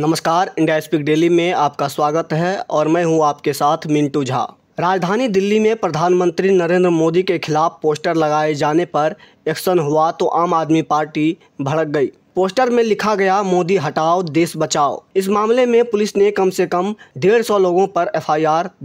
नमस्कार India speak daily में आपका स्वागत है और मैं हूं आपके साथ मिंटू झा राजधानी दिल्ली में प्रधानमंत्री नरेंद्र मोदी के खिलाफ पोस्टर लगाए जाने पर एक्शन हुआ तो आम आदमी पार्टी भड़क गई पोस्टर में लिखा गया मोदी हटाओ देश बचाओ इस मामले में पुलिस ने कम से कम डेढ़ सौ लोगों पर एफ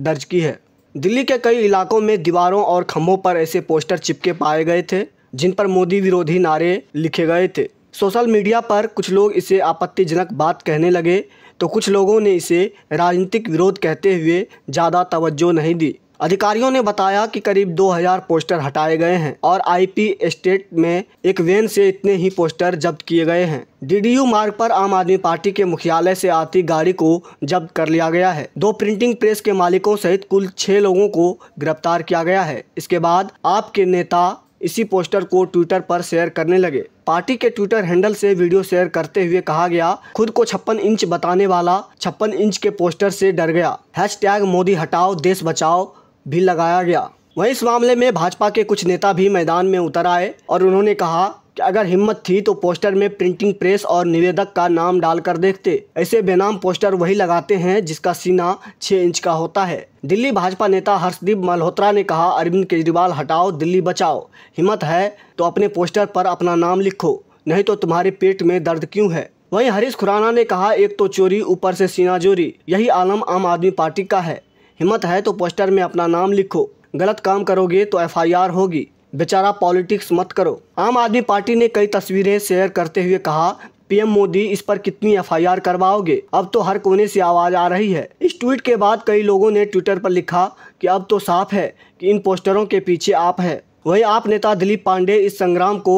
दर्ज की है दिल्ली के कई इलाकों में दीवारों और खम्भों पर ऐसे पोस्टर चिपके पाए गए थे जिन पर मोदी विरोधी नारे लिखे गए थे सोशल मीडिया पर कुछ लोग इसे आपत्तिजनक बात कहने लगे तो कुछ लोगों ने इसे राजनीतिक विरोध कहते हुए ज़्यादा तवज्जो नहीं दी अधिकारियों ने बताया कि करीब 2000 पोस्टर हटाए गए हैं और आईपी स्टेट में एक वैन से इतने ही पोस्टर जब्त किए गए हैं डीडीयू मार्ग पर आम आदमी पार्टी के मुख्यालय से आती गाड़ी को जब्त कर लिया गया है दो प्रिंटिंग प्रेस के मालिकों सहित कुल छह लोगों को गिरफ्तार किया गया है इसके बाद आपके नेता इसी पोस्टर को ट्विटर पर शेयर करने लगे पार्टी के ट्विटर हैंडल से वीडियो शेयर करते हुए कहा गया खुद को छप्पन इंच बताने वाला छप्पन इंच के पोस्टर से डर गया हैशटैग मोदी हटाओ देश बचाओ भी लगाया गया वहीं इस मामले में भाजपा के कुछ नेता भी मैदान में उतर आए और उन्होंने कहा अगर हिम्मत थी तो पोस्टर में प्रिंटिंग प्रेस और निवेदक का नाम डालकर देखते ऐसे बेनाम पोस्टर वही लगाते हैं जिसका सीना छः इंच का होता है दिल्ली भाजपा नेता हर्षदीप मल्होत्रा ने कहा अरविंद केजरीवाल हटाओ दिल्ली बचाओ हिम्मत है तो अपने पोस्टर पर अपना नाम लिखो नहीं तो तुम्हारे पेट में दर्द क्यों है वहीं हरीश खुराना ने कहा एक तो चोरी ऊपर से सीना चोरी यही आलम आम आदमी पार्टी का है हिम्मत है तो पोस्टर में अपना नाम लिखो गलत काम करोगे तो एफआईआर होगी बेचारा पॉलिटिक्स मत करो आम आदमी पार्टी ने कई तस्वीरें शेयर करते हुए कहा पीएम मोदी इस पर कितनी एफआईआर करवाओगे अब तो हर कोने से आवाज आ रही है इस ट्वीट के बाद कई लोगों ने ट्विटर पर लिखा कि अब तो साफ है कि इन पोस्टरों के पीछे आप है वही आप नेता दिलीप पांडे इस संग्राम को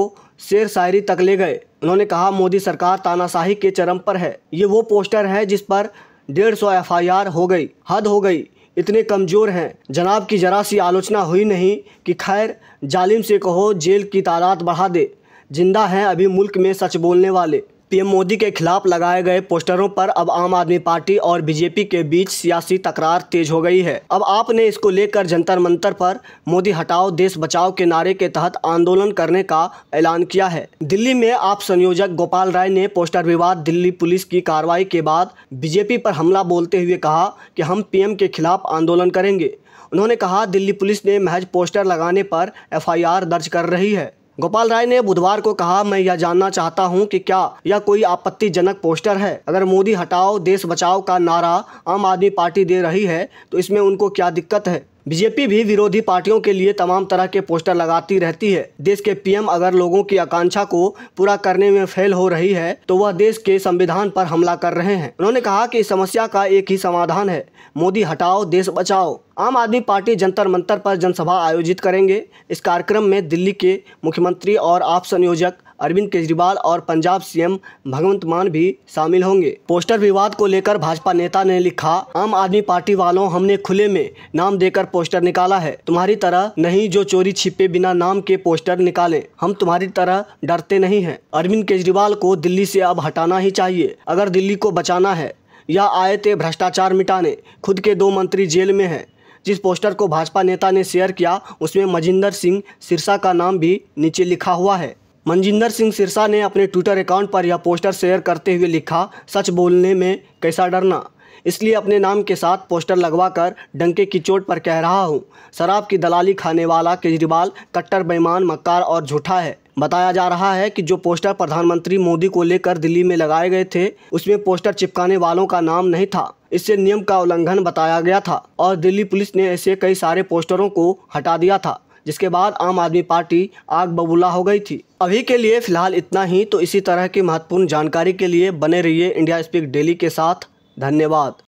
शेर शायरी तक ले गए उन्होंने कहा मोदी सरकार तानाशाही के चरम पर है ये वो पोस्टर है जिस पर डेढ़ सौ एफ हो गई हद हो गई इतने कमज़ोर हैं जनाब की जरा सी आलोचना हुई नहीं कि खैर जालिम से कहो जेल की तादाद बढ़ा दे जिंदा हैं अभी मुल्क में सच बोलने वाले पीएम मोदी के खिलाफ लगाए गए पोस्टरों पर अब आम आदमी पार्टी और बीजेपी के बीच सियासी तकरार तेज हो गई है अब आपने इसको लेकर जंतर मंतर पर मोदी हटाओ देश बचाओ के नारे के तहत आंदोलन करने का ऐलान किया है दिल्ली में आप संयोजक गोपाल राय ने पोस्टर विवाद दिल्ली पुलिस की कार्रवाई के बाद बीजेपी पर हमला बोलते हुए कहा कि हम पीएम के खिलाफ आंदोलन करेंगे उन्होंने कहा दिल्ली पुलिस ने महज पोस्टर लगाने पर एफआईआर दर्ज कर रही है गोपाल राय ने बुधवार को कहा मैं यह जानना चाहता हूं कि क्या यह कोई आपत्तिजनक पोस्टर है अगर मोदी हटाओ देश बचाओ का नारा आम आदमी पार्टी दे रही है तो इसमें उनको क्या दिक्कत है बीजेपी भी विरोधी पार्टियों के लिए तमाम तरह के पोस्टर लगाती रहती है देश के पीएम अगर लोगों की आकांक्षा को पूरा करने में फेल हो रही है तो वह देश के संविधान पर हमला कर रहे हैं उन्होंने कहा कि इस समस्या का एक ही समाधान है मोदी हटाओ देश बचाओ आम आदमी पार्टी जंतर मंतर पर जनसभा आयोजित करेंगे इस कार्यक्रम में दिल्ली के मुख्यमंत्री और आप संयोजक अरविंद केजरीवाल और पंजाब सीएम भगवंत मान भी शामिल होंगे पोस्टर विवाद को लेकर भाजपा नेता ने लिखा आम आदमी पार्टी वालों हमने खुले में नाम देकर पोस्टर निकाला है तुम्हारी तरह नहीं जो चोरी छिपे बिना नाम के पोस्टर निकाले हम तुम्हारी तरह डरते नहीं है अरविंद केजरीवाल को दिल्ली से अब हटाना ही चाहिए अगर दिल्ली को बचाना है या आए थे भ्रष्टाचार मिटाने खुद के दो मंत्री जेल में हैं जिस पोस्टर को भाजपा नेता ने शेयर किया उसमें मजिंदर सिंह सिरसा का नाम भी नीचे लिखा हुआ है मनजिंदर सिंह सिरसा ने अपने ट्विटर अकाउंट पर यह पोस्टर शेयर करते हुए लिखा सच बोलने में कैसा डरना इसलिए अपने नाम के साथ पोस्टर लगवाकर डंके की चोट पर कह रहा हूँ शराब की दलाली खाने वाला केजरीवाल कट्टर बेईमान मक्कार और झूठा है बताया जा रहा है कि जो पोस्टर प्रधानमंत्री मोदी को लेकर दिल्ली में लगाए गए थे उसमें पोस्टर चिपकाने वालों का नाम नहीं था इससे नियम का उल्लंघन बताया गया था और दिल्ली पुलिस ने ऐसे कई सारे पोस्टरों को हटा दिया था जिसके बाद आम आदमी पार्टी आग बबूला हो गई थी अभी के लिए फिलहाल इतना ही तो इसी तरह की महत्वपूर्ण जानकारी के लिए बने रहिए इंडिया स्पीक डेली के साथ धन्यवाद